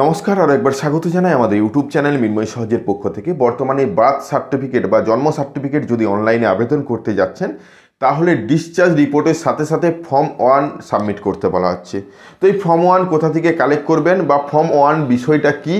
নমস্কার আর একবার স্বাগত জানাই আমাদের ইউটিউব চ্যানেল মিন্ময় সহজের পক্ষ থেকে বর্তমানে বার্থ সার্টিফিকেট বা জন্ম সার্টিফিকেট যদি অনলাইনে আবেদন করতে যাচ্ছেন তাহলে ডিসচার্জ রিপোর্টের সাথে সাথে ফর্ম ওয়ান সাবমিট করতে বলা হচ্ছে তো এই ফর্ম ওয়ান কোথা থেকে কালেক্ট করবেন বা ফর্ম ওয়ান বিষয়টা কী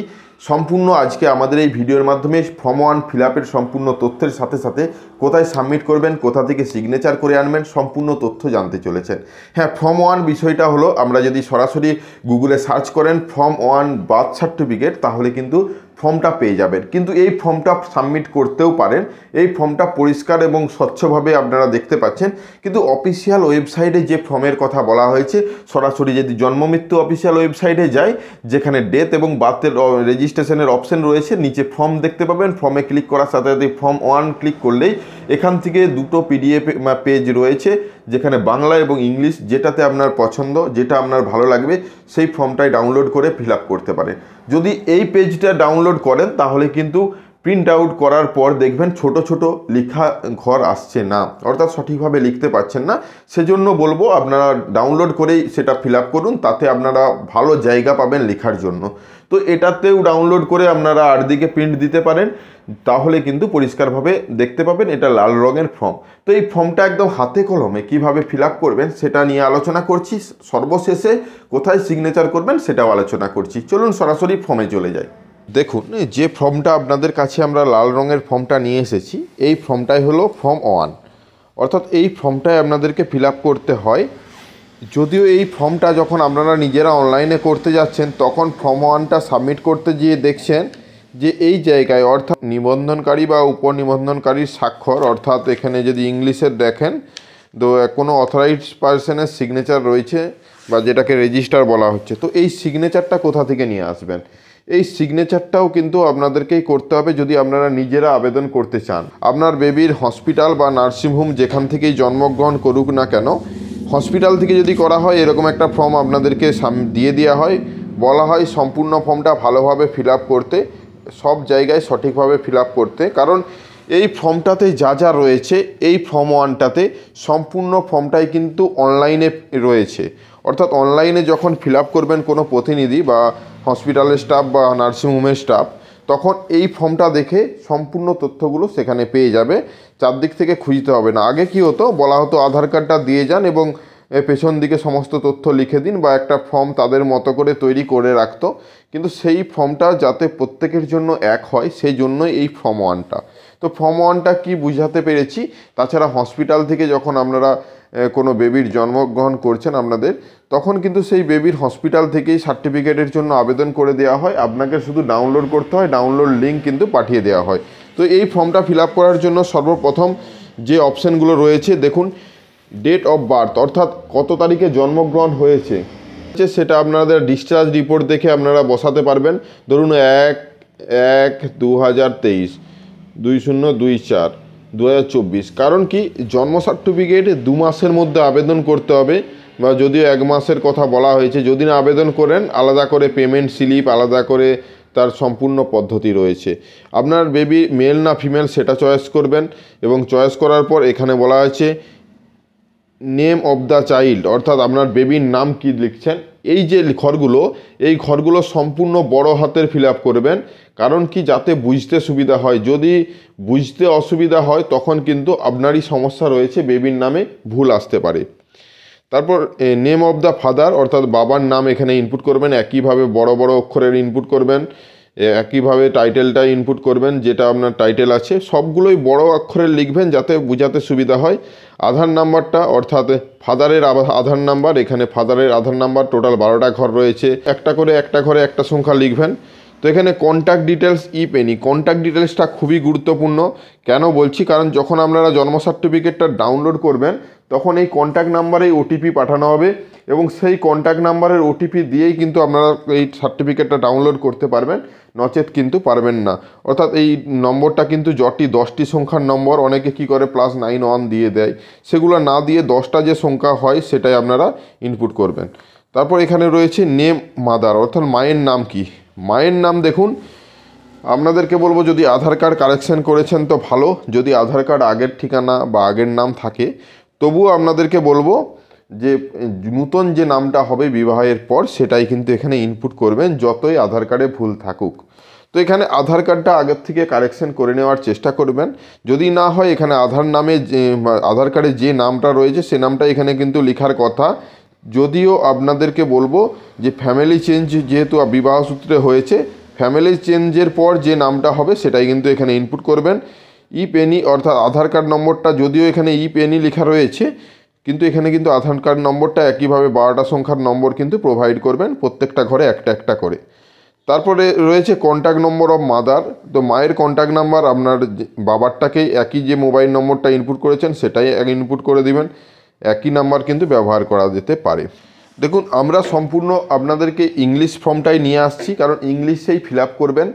সম্পূর্ণ আজকে আমাদের এই ভিডিওর মাধ্যমে ফর্ম ওয়ান ফিল আপের সম্পূর্ণ তথ্যের সাথে সাথে কোথায় সাবমিট করবেন কোথা থেকে সিগনেচার করে আনবেন সম্পূর্ণ তথ্য জানতে চলেছেন হ্যাঁ ফর্ম ওয়ান বিষয়টা হলো আমরা যদি সরাসরি গুগলে সার্চ করেন ফর্ম ওয়ান বার্থ সার্টিফিকেট তাহলে কিন্তু ফর্মটা পেয়ে যাবেন কিন্তু এই ফর্মটা সাবমিট করতেও পারেন এই ফর্মটা পরিষ্কার এবং স্বচ্ছভাবে আপনারা দেখতে পাচ্ছেন কিন্তু অফিসিয়াল ওয়েবসাইটে যে ফর্মের কথা বলা হয়েছে সরাসরি যদি জন্মমৃত্যু অফিসিয়াল ওয়েবসাইটে যাই যেখানে ডেথ এবং বার্থের রেজিস্ট্রেশনের অপশন রয়েছে নিচে ফর্ম দেখতে পাবেন ফর্মে ক্লিক করার সাথে সাথে ফর্ম ওয়ান ক্লিক করলেই এখান থেকে দুটো পিডিএফ পেজ রয়েছে যেখানে বাংলা এবং ইংলিশ যেটাতে আপনার পছন্দ যেটা আপনার ভালো লাগবে সেই ফর্মটাই ডাউনলোড করে ফিল করতে পারে যদি এই পেজটা ডাউনলোড করেন তাহলে কিন্তু প্রিন্ট আউট করার পর দেখবেন ছোট ছোট লেখা ঘর আসছে না অর্থাৎ সঠিকভাবে লিখতে পারছেন না সেজন্য বলবো আপনারা ডাউনলোড করেই সেটা ফিল করুন তাতে আপনারা ভালো জায়গা পাবেন লেখার জন্য তো এটাতেও ডাউনলোড করে আপনারা আর দিকে প্রিন্ট দিতে পারেন তাহলে কিন্তু পরিষ্কারভাবে দেখতে পাবেন এটা লাল রঙের ফর্ম তো এই ফর্মটা একদম হাতে কলমে কিভাবে ফিল করবেন সেটা নিয়ে আলোচনা করছি সর্বশেষে কোথায় সিগনেচার করবেন সেটাও আলোচনা করছি চলুন সরাসরি ফর্মে চলে যায় দেখুন যে ফর্মটা আপনাদের কাছে আমরা লাল রঙের ফর্মটা নিয়ে এসেছি এই ফর্মটাই হলো ফর্ম ওয়ান অর্থাৎ এই ফর্মটাই আপনাদেরকে ফিল করতে হয় যদিও এই ফর্মটা যখন আপনারা নিজেরা অনলাইনে করতে যাচ্ছেন তখন ফর্ম ওয়ানটা সাবমিট করতে গিয়ে দেখছেন যে এই জায়গায় অর্থাৎ নিবন্ধনকারী বা উপনিবন্ধনকারীর স্বাক্ষর অর্থাৎ এখানে যদি ইংলিশে দেখেন তো কোনো অথরাইজড পার্সনের সিগনেচার রয়েছে বা যেটাকে রেজিস্টার বলা হচ্ছে তো এই সিগনেচারটা কোথা থেকে নিয়ে আসবেন এই সিগনেচারটাও কিন্তু আপনাদেরকেই করতে হবে যদি আপনারা নিজেরা আবেদন করতে চান আপনার বেবির হসপিটাল বা নার্সিংহোম যেখান থেকেই জন্মগ্রহণ করুক না কেন হসপিটাল থেকে যদি করা হয় এরকম একটা ফর্ম আপনাদেরকে দিয়ে দেওয়া হয় বলা হয় সম্পূর্ণ ফর্মটা ভালোভাবে ফিল করতে সব জায়গায় সঠিকভাবে ফিল করতে কারণ এই ফর্মটাতে যা যা রয়েছে এই ফর্ম ওয়ানটাতে সম্পূর্ণ ফর্মটাই কিন্তু অনলাইনে রয়েছে অর্থাৎ অনলাইনে যখন ফিল করবেন কোনো প্রতিনিধি বা হসপিটালের স্টাফ বা নার্সিংহোমের স্টাফ তখন এই ফর্মটা দেখে সম্পূর্ণ তথ্যগুলো সেখানে পেয়ে যাবে চারদিক থেকে খুঁজতে হবে না আগে কি হতো বলা হতো আধার কার্ডটা দিয়ে যান এবং পেছন দিকে সমস্ত তথ্য লিখে দিন বা একটা ফর্ম তাদের মতো করে তৈরি করে রাখতো কিন্তু সেই ফর্মটা যাতে প্রত্যেকের জন্য এক হয় সেই জন্যই এই ফর্ম ওয়ানটা তো ফর্ম ওয়ানটা কী বুঝাতে পেরেছি তাছাড়া হসপিটাল থেকে যখন আপনারা কোনো বেবির জন্মগ্রহণ করছেন আপনাদের তখন কিন্তু সেই বেবির হসপিটাল থেকেই সার্টিফিকেটের জন্য আবেদন করে দেওয়া হয় আপনাকে শুধু ডাউনলোড করতে হয় ডাউনলোড লিঙ্ক কিন্তু পাঠিয়ে দেওয়া হয় তো এই ফর্মটা ফিল করার জন্য সর্বপ্রথম যে অপশানগুলো রয়েছে দেখুন ডেট অফ বার্থ অর্থাৎ কত তারিখে জন্মগ্রহণ হয়েছে সেটা আপনাদের ডিসচার্জ রিপোর্ট দেখে আপনারা বসাতে পারবেন ধরুন এক এক দু হাজার তেইশ দুই শূন্য দুই চার দু কারণ কি জন্ম সার্টিফিকেট দু মাসের মধ্যে আবেদন করতে হবে বা যদিও এক মাসের কথা বলা হয়েছে যদি না আবেদন করেন আলাদা করে পেমেন্ট স্লিপ আলাদা করে তার সম্পূর্ণ পদ্ধতি রয়েছে আপনার বেবি মেল না ফিমেল সেটা চয়েস করবেন এবং চয়েস করার পর এখানে বলা হয়েছে নেম অব দ্য চাইল্ড অর্থাৎ আপনার বেবির নাম কি লিখছেন এই যে ঘরগুলো এই ঘরগুলো সম্পূর্ণ বড় হাতের ফিল করবেন কারণ কি যাতে বুঝতে সুবিধা হয় যদি বুঝতে অসুবিধা হয় তখন কিন্তু আপনারই সমস্যা রয়েছে বেবির নামে ভুল আসতে পারে তারপর নেম অফ দ্য ফাদার অর্থাৎ বাবার নাম এখানে ইনপুট করবেন একইভাবে বড় বড় অক্ষরের ইনপুট করবেন একইভাবে টাইটেলটা ইনপুট করবেন যেটা আপনার টাইটেল আছে সবগুলোই বড় অক্ষরে লিখবেন যাতে বোঝাতে সুবিধা হয় আধার নাম্বারটা অর্থাৎ ফাদারের আধার নাম্বার এখানে ফাদারের আধার নাম্বার টোটাল বারোটা ঘর রয়েছে একটা করে একটা ঘরে একটা সংখ্যা লিখবেন তো এখানে কন্ট্যাক্ট ডিটেলস ই পেনি কন্ট্যাক্ট ডিটেলসটা খুবই গুরুত্বপূর্ণ কেন বলছি কারণ যখন আপনারা জন্ম সার্টিফিকেটটা ডাউনলোড করবেন তখন এই কন্ট্যাক্ট নাম্বারেই ওটিপি পাঠানো হবে এবং সেই কন্ট্যাক্ট নাম্বারের ওটিপি দিয়েই কিন্তু আপনারা এই সার্টিফিকেটটা ডাউনলোড করতে পারবেন নচেত কিন্তু পারবেন না অর্থাৎ এই নম্বরটা কিন্তু জটি দশটি সংখ্যার নম্বর অনেকে কি করে প্লাস নাইন ওয়ান দিয়ে দেয় সেগুলো না দিয়ে দশটা যে সংখ্যা হয় সেটাই আপনারা ইনপুট করবেন তারপর এখানে রয়েছে নেম মাদার অর্থাৎ মায়ের নাম কি মায়ের নাম দেখুন আপনাদেরকে বলবো যদি আধার কার্ড কারেকশান করেছেন তো ভালো যদি আধার কার্ড আগের ঠিকানা বা আগের নাম থাকে তবুও আপনাদেরকে বলবো যে নূতন যে নামটা হবে বিবাহের পর সেটাই কিন্তু এখানে ইনপুট করবেন যতই আধার কার্ডে ভুল থাকুক তো এখানে আধার কার্ডটা আগের থেকে কারেকশন করে নেওয়ার চেষ্টা করবেন যদি না হয় এখানে আধার নামে আধার কার্ডে যে নামটা রয়েছে সে নামটা এখানে কিন্তু লেখার কথা যদিও আপনাদেরকে বলবো যে ফ্যামিলি চেঞ্জ যেহেতু বিবাহ সূত্রে হয়েছে ফ্যামিলি চেঞ্জের পর যে নামটা হবে সেটাই কিন্তু এখানে ইনপুট করবেন ই পেনি অর্থাৎ আধার কার্ড নম্বরটা যদিও এখানে ই পেনি লেখা রয়েছে কিন্তু এখানে কিন্তু আধার কার্ড নম্বরটা একইভাবে বারোটা সংখ্যার নম্বর কিন্তু প্রোভাইড করবেন প্রত্যেকটা ঘরে একটা একটা করে তারপরে রয়েছে কন্ট্যাক্ট নম্বর অফ মাদার তো মায়ের কন্ট্যাক্ট নাম্বার আপনার বাবারটাকেই একই যে মোবাইল নম্বরটা ইনপুট করেছেন সেটাই ইনপুট করে দিবেন একই নাম্বার কিন্তু ব্যবহার করা যেতে পারে দেখুন আমরা সম্পূর্ণ আপনাদেরকে ইংলিশ ফর্মটাই নিয়ে আসছি কারণ ইংলিশেই ফিল করবেন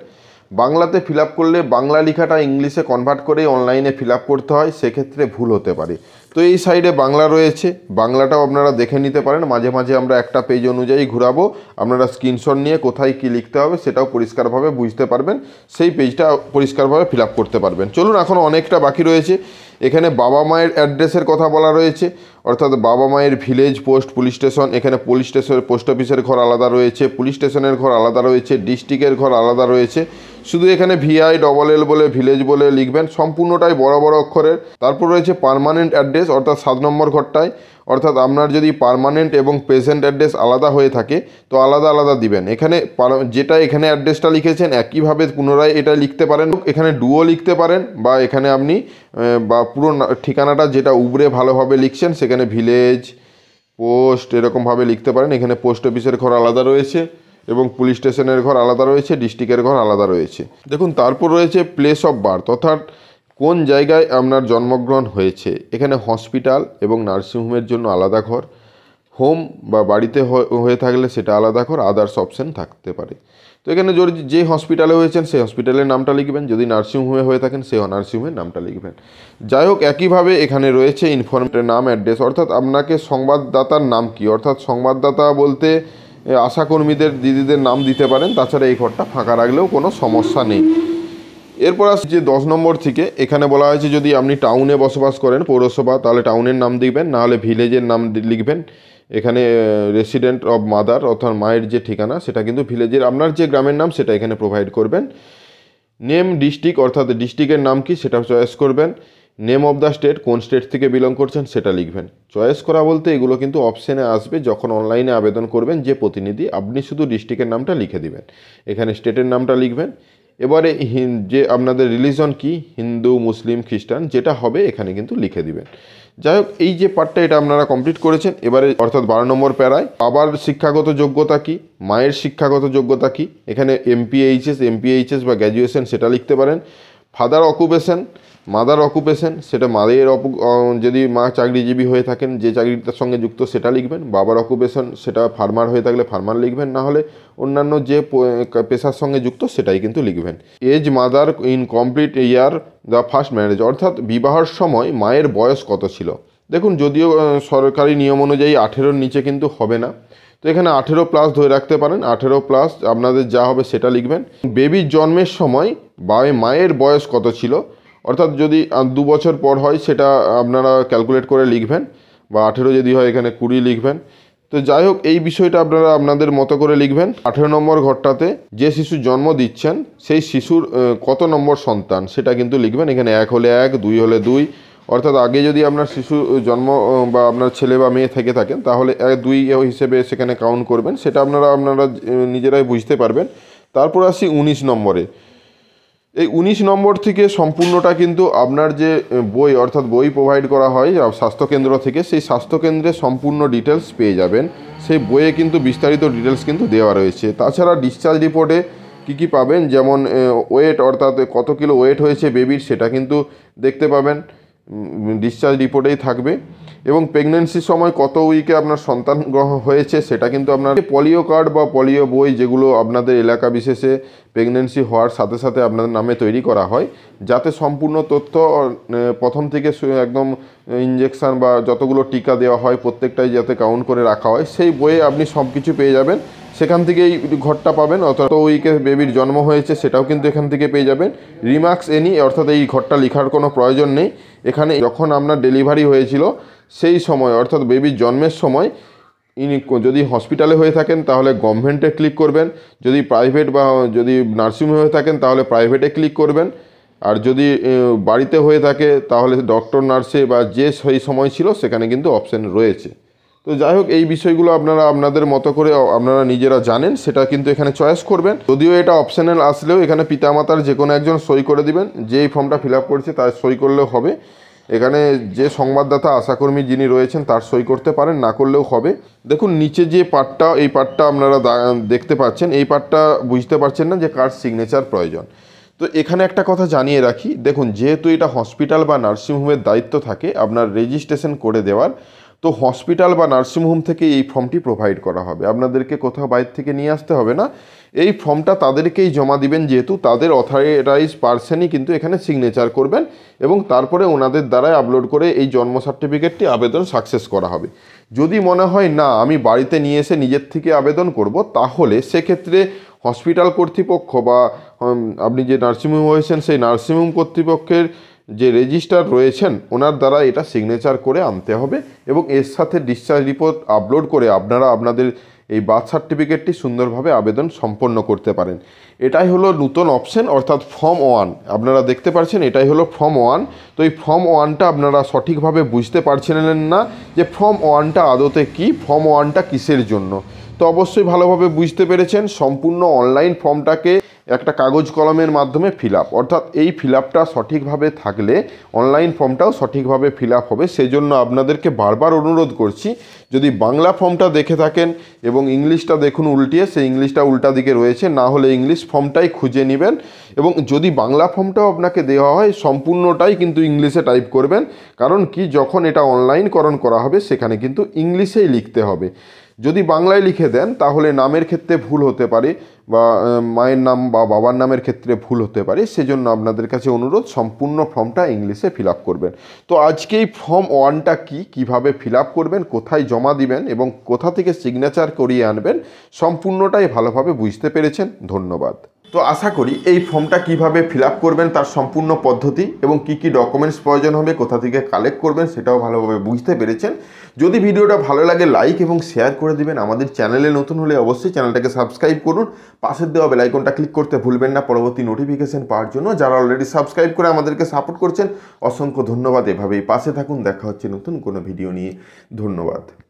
বাংলাতে ফিল করলে বাংলা লেখাটা ইংলিশে কনভার্ট করে অনলাইনে ফিল করতে হয় সেক্ষেত্রে ভুল হতে পারে তো এই সাইডে বাংলা রয়েছে বাংলাটাও আপনারা দেখে নিতে পারেন মাঝে মাঝে আমরা একটা পেজ অনুযায়ী ঘুরাবো আপনারা স্ক্রিনশট নিয়ে কোথায় কি লিখতে হবে সেটাও পরিষ্কারভাবে বুঝতে পারবেন সেই পেজটা পরিষ্কারভাবে ফিল করতে পারবেন চলুন এখন অনেকটা বাকি রয়েছে এখানে বাবা মায়ের অ্যাড্রেসের কথা বলা রয়েছে অর্থাৎ বাবা মায়ের ভিলেজ পোস্ট পুলিশ স্টেশন এখানে পুলিশ স্টেশনের পোস্ট অফিসের ঘর আলাদা রয়েছে পুলিশ স্টেশনের ঘর আলাদা রয়েছে ডিস্ট্রিক্টের ঘর আলাদা রয়েছে শুধু এখানে ভিআই ডবল এল বলে ভিলেজ বলে লিখবেন সম্পূর্ণটাই বড় বড় অক্ষরের তারপর রয়েছে পারমানেন্ট অ্যাড্রেস অর্থাৎ সাত নম্বর ঘরটায় অর্থাৎ আপনার যদি পারমানেন্ট এবং পেশেন্ট অ্যাড্রেস আলাদা হয়ে থাকে তো আলাদা আলাদা দিবেন এখানে যেটা এখানে অ্যাড্রেসটা লিখেছেন একইভাবে পুনরায় এটা লিখতে পারেন এখানে ডুও লিখতে পারেন বা এখানে আপনি বা পুরো ঠিকানাটা যেটা উবরে ভালোভাবে লিখছেন সেখানে ভিলেজ পোস্ট এরকমভাবে লিখতে পারেন এখানে পোস্ট অফিসের ঘর আলাদা রয়েছে এবং পুলিশ স্টেশনের ঘর আলাদা রয়েছে ডিস্ট্রিক্টের ঘর আলাদা রয়েছে দেখুন তারপর রয়েছে প্লেস অফ বার্থ অর্থাৎ কোন জায়গায় আপনার জন্মগ্রহণ হয়েছে এখানে হসপিটাল এবং নার্সিংহোমের জন্য আলাদা ঘর হোম বা বাড়িতে হয়ে থাকলে সেটা আলাদা ঘর আদার্স অপশান থাকতে পারে তো এখানে যদি যে হসপিটালে হয়েছেন সেই হসপিটালের নামটা লিখবেন যদি নার্সিংহোমে হয়ে থাকেন সেই নার্সিংহোমের নামটা লিখবেন যাই হোক একইভাবে এখানে রয়েছে ইনফরমেটের নাম অ্যাড্রেস অর্থাৎ আপনাকে সংবাদদাতার নাম কি অর্থাৎ সংবাদদাতা বলতে আশাকর্মীদের দিদিদের নাম দিতে পারেন তাছাড়া এই ঘরটা ফাঁকা রাখলেও কোনো সমস্যা নেই এরপর আসছে যে দশ নম্বর থেকে এখানে বলা হয়েছে যদি আপনি টাউনে বসবাস করেন পৌরসভা তাহলে টাউনের নাম লিখবেন নাহলে ভিলেজের নাম লিখবেন এখানে রেসিডেন্ট অব মাদার অর্থাৎ মায়ের যে ঠিকানা সেটা কিন্তু ভিলেজের আপনার যে গ্রামের নাম সেটা এখানে প্রোভাইড করবেন নেম ডিস্ট্রিক্ট অর্থাৎ ডিস্ট্রিক্টের নাম কি সেটা চয়েস করবেন নেম অফ দ্য স্টেট কোন স্টেট থেকে বিলং করছেন সেটা লিখবেন চয়েস করা বলতে এগুলো কিন্তু অপশানে আসবে যখন অনলাইনে আবেদন করবেন যে প্রতিনিধি আপনি শুধু ডিস্ট্রিক্টের নামটা লিখে দিবেন এখানে স্টেটের নামটা লিখবেন এবারে যে আপনাদের রিলিজন কি হিন্দু মুসলিম খ্রিস্টান যেটা হবে এখানে কিন্তু লিখে দিবেন যাই হোক এই যে পার্টটা এটা আপনারা কমপ্লিট করেছেন এবারে অর্থাৎ বারো নম্বর প্যারায় বাবার শিক্ষাগত যোগ্যতা কি মায়ের শিক্ষাগত যোগ্যতা কি এখানে এমপিএইচএস এমপিএইচএস বা গ্র্যাজুয়েশন সেটা লিখতে পারেন ফাদার অকুপেশন মাদার অকুপেশন সেটা মাদের অপু যদি মা চাকরিজীবী হয়ে থাকেন যে চাকরিটার সঙ্গে যুক্ত সেটা লিখবেন বাবার অকুপেশন সেটা ফার্মার হয়ে থাকলে ফার্মার লিখবেন না হলে অন্যান্য যে পেশার সঙ্গে যুক্ত সেটাই কিন্তু লিখবেন age mother in complete year the first marriage অর্থাৎ বিবাহের সময় মায়ের বয়স কত ছিল দেখুন যদিও সরকারি নিয়ম অনুযায়ী আঠেরোর নিচে কিন্তু হবে না তো এখানে আঠেরো প্লাস ধরে রাখতে পারেন আঠেরো প্লাস আপনাদের যা হবে সেটা লিখবেন বেবির জন্মের সময় বা মায়ের বয়স কত ছিল অর্থাৎ যদি দু বছর পর হয় সেটা আপনারা ক্যালকুলেট করে লিখবেন বা আঠেরো যদি হয় এখানে কুড়ি লিখবেন তো যাই হোক এই বিষয়টা আপনারা আপনাদের মতো করে লিখবেন আঠেরো নম্বর ঘরটাতে যে শিশু জন্ম দিচ্ছেন সেই শিশুর কত নম্বর সন্তান সেটা কিন্তু লিখবেন এখানে এক হলে এক দুই হলে দুই অর্থাৎ আগে যদি আপনার শিশু জন্ম বা আপনার ছেলে বা মেয়ে থেকে থাকেন তাহলে এক দুই হিসেবে সেখানে কাউন্ট করবেন সেটা আপনারা আপনারা নিজেরাই বুঝতে পারবেন তারপর আসি উনিশ নম্বরে এই উনিশ নম্বর থেকে সম্পূর্ণটা কিন্তু আপনার যে বই অর্থাৎ বই প্রোভাইড করা হয় স্বাস্থ্যকেন্দ্র থেকে সেই স্বাস্থ্যকেন্দ্রে সম্পূর্ণ ডিটেলস পেয়ে যাবেন সেই বইয়ে কিন্তু বিস্তারিত ডিটেলস কিন্তু দেওয়া রয়েছে তাছাড়া ডিসচার্জ রিপোর্টে কী কী পাবেন যেমন ওয়েট অর্থাৎ কত কিলো ওয়েট হয়েছে বেবির সেটা কিন্তু দেখতে পাবেন ডিসচার্জ রিপোর্টেই থাকবে এবং প্রেগনেন্সির সময় কত উইকে আপনার সন্তান গ্রহণ হয়েছে সেটা কিন্তু আপনার পলিও কার্ড বা পলিও বই যেগুলো আপনাদের এলাকা বিশেষে প্রেগনেন্সি হওয়ার সাথে সাথে আপনাদের নামে তৈরি করা হয় যাতে সম্পূর্ণ তথ্য প্রথম থেকে একদম ইঞ্জেকশান বা যতগুলো টিকা দেওয়া হয় প্রত্যেকটাই যাতে কাউন্ট করে রাখা হয় সেই বইয়ে আপনি সব কিছু পেয়ে যাবেন সেখান থেকেই ঘরটা পাবেন অর্থাৎ উইকে বেবির জন্ম হয়েছে সেটাও কিন্তু এখান থেকে পেয়ে যাবেন রিমার্কস এনি অর্থাৎ এই ঘরটা লেখার কোনো প্রয়োজন নেই এখানে যখন আপনার ডেলিভারি হয়েছিল সেই সময় অর্থাৎ বেবির জন্মের সময় ইনি যদি হসপিটালে হয়ে থাকেন তাহলে গভর্নমেন্টে ক্লিক করবেন যদি প্রাইভেট বা যদি নার্সিংহোমে হয়ে থাকেন তাহলে প্রাইভেটে ক্লিক করবেন আর যদি বাড়িতে হয়ে থাকে তাহলে ডক্টর নার্সে বা যে সেই সময় ছিল সেখানে কিন্তু অপশান রয়েছে তো যাই হোক এই বিষয়গুলো আপনারা আপনাদের মতো করে আপনারা নিজেরা জানেন সেটা কিন্তু এখানে চয়েস করবেন যদিও এটা অপশানাল আসলেও এখানে পিতামাতার যে কোনো একজন সই করে দিবেন যেই ফর্মটা ফিল আপ করেছে তার সই করলেও হবে এখানে যে সংবাদদাতা আশাকর্মী যিনি রয়েছেন তার সই করতে পারেন না করলেও হবে দেখুন নিচে যে পার্টটা এই পার্টটা আপনারা দেখতে পাচ্ছেন এই পার্টটা বুঝতে পারছেন না যে কার সিগনেচার প্রয়োজন তো এখানে একটা কথা জানিয়ে রাখি দেখুন যেহেতু এটা হসপিটাল বা নার্সিংহোমের দায়িত্ব থাকে আপনার রেজিস্ট্রেশন করে দেওয়ার তো হসপিটাল বা নার্সিংহোম থেকে এই ফর্মটি প্রোভাইড করা হবে আপনাদেরকে কোথাও বাইরে থেকে নিয়ে আসতে হবে না এই ফর্মটা তাদেরকেই জমা দিবেন যেহেতু তাদের অথরাইজ পার্সনই কিন্তু এখানে সিগনেচার করবেন এবং তারপরে ওনাদের দ্বারাই আপলোড করে এই জন্ম সার্টিফিকেটটি আবেদন সাকসেস করা হবে যদি মনে হয় না আমি বাড়িতে নিয়ে এসে নিজের থেকে আবেদন করব তাহলে সেক্ষেত্রে হসপিটাল কর্তৃপক্ষ বা আপনি যে নার্সিংহোম হয়েছেন সেই নার্সিংহোম কর্তৃপক্ষের যে রেজিস্টার রয়েছেন ওনার দ্বারা এটা সিগনেচার করে আনতে হবে এবং এর সাথে ডিসচার্জ রিপোর্ট আপলোড করে আপনারা আপনাদের এই বার্থ সার্টিফিকেটটি সুন্দরভাবে আবেদন সম্পন্ন করতে পারেন এটাই হলো নূতন অপশন অর্থাৎ ফর্ম ওয়ান আপনারা দেখতে পাচ্ছেন এটাই হলো ফর্ম ওয়ান তো এই ফর্ম ওয়ানটা আপনারা সঠিকভাবে বুঝতে পারছিলেন না যে ফর্ম ওয়ানটা আদতে কি ফর্ম ওয়ানটা কিসের জন্য তো অবশ্যই ভালোভাবে বুঝতে পেরেছেন সম্পূর্ণ অনলাইন ফর্মটাকে একটা কাগজ কলমের মাধ্যমে ফিল অর্থাৎ এই ফিল সঠিকভাবে থাকলে অনলাইন ফর্মটাও সঠিকভাবে ফিল হবে সেজন্য আপনাদেরকে বারবার অনুরোধ করছি যদি বাংলা ফর্মটা দেখে থাকেন এবং ইংলিশটা দেখুন উল্টিয়ে সেই ইংলিশটা উল্টা দিকে রয়েছে না হলে ইংলিশ ফর্মটাই খুঁজে নেবেন এবং যদি বাংলা ফর্মটাও আপনাকে দেওয়া হয় সম্পূর্ণটাই কিন্তু ইংলিশে টাইপ করবেন কারণ কি যখন এটা অনলাইনকরণ করা হবে সেখানে কিন্তু ইংলিশেই লিখতে হবে যদি বাংলায় লিখে দেন তাহলে নামের ক্ষেত্রে ভুল হতে পারে বা মায়ের নাম বা বাবার নামের ক্ষেত্রে ভুল হতে পারে সেজন্য আপনাদের কাছে অনুরোধ সম্পূর্ণ ফর্মটা ইংলিশে ফিল করবেন তো আজকে এই ফর্ম ওয়ানটা কি কিভাবে ফিল করবেন কোথায় জমা দিবেন এবং কোথা থেকে সিগনেচার করিয়ে আনবেন সম্পূর্ণটাই ভালোভাবে বুঝতে পেরেছেন ধন্যবাদ তো আশা করি এই ফর্মটা কিভাবে ফিল করবেন তার সম্পূর্ণ পদ্ধতি এবং কি কি ডকুমেন্টস প্রয়োজন হবে কোথা থেকে কালেক্ট করবেন সেটাও ভালোভাবে বুঝতে পেরেছেন যদি ভিডিওটা ভালো লাগে লাইক এবং শেয়ার করে দিবেন আমাদের চ্যানেলে নতুন হলে অবশ্যই চ্যানেলটাকে সাবস্ক্রাইব করুন পাশের দেওয়া বেলাইকনটা ক্লিক করতে ভুলবেন না পরবর্তী নোটিফিকেশান পাওয়ার জন্য যারা অলরেডি সাবস্ক্রাইব করে আমাদেরকে সাপোর্ট করছেন অসংখ্য ধন্যবাদ এভাবেই পাশে থাকুন দেখা হচ্ছে নতুন কোনো ভিডিও নিয়ে ধন্যবাদ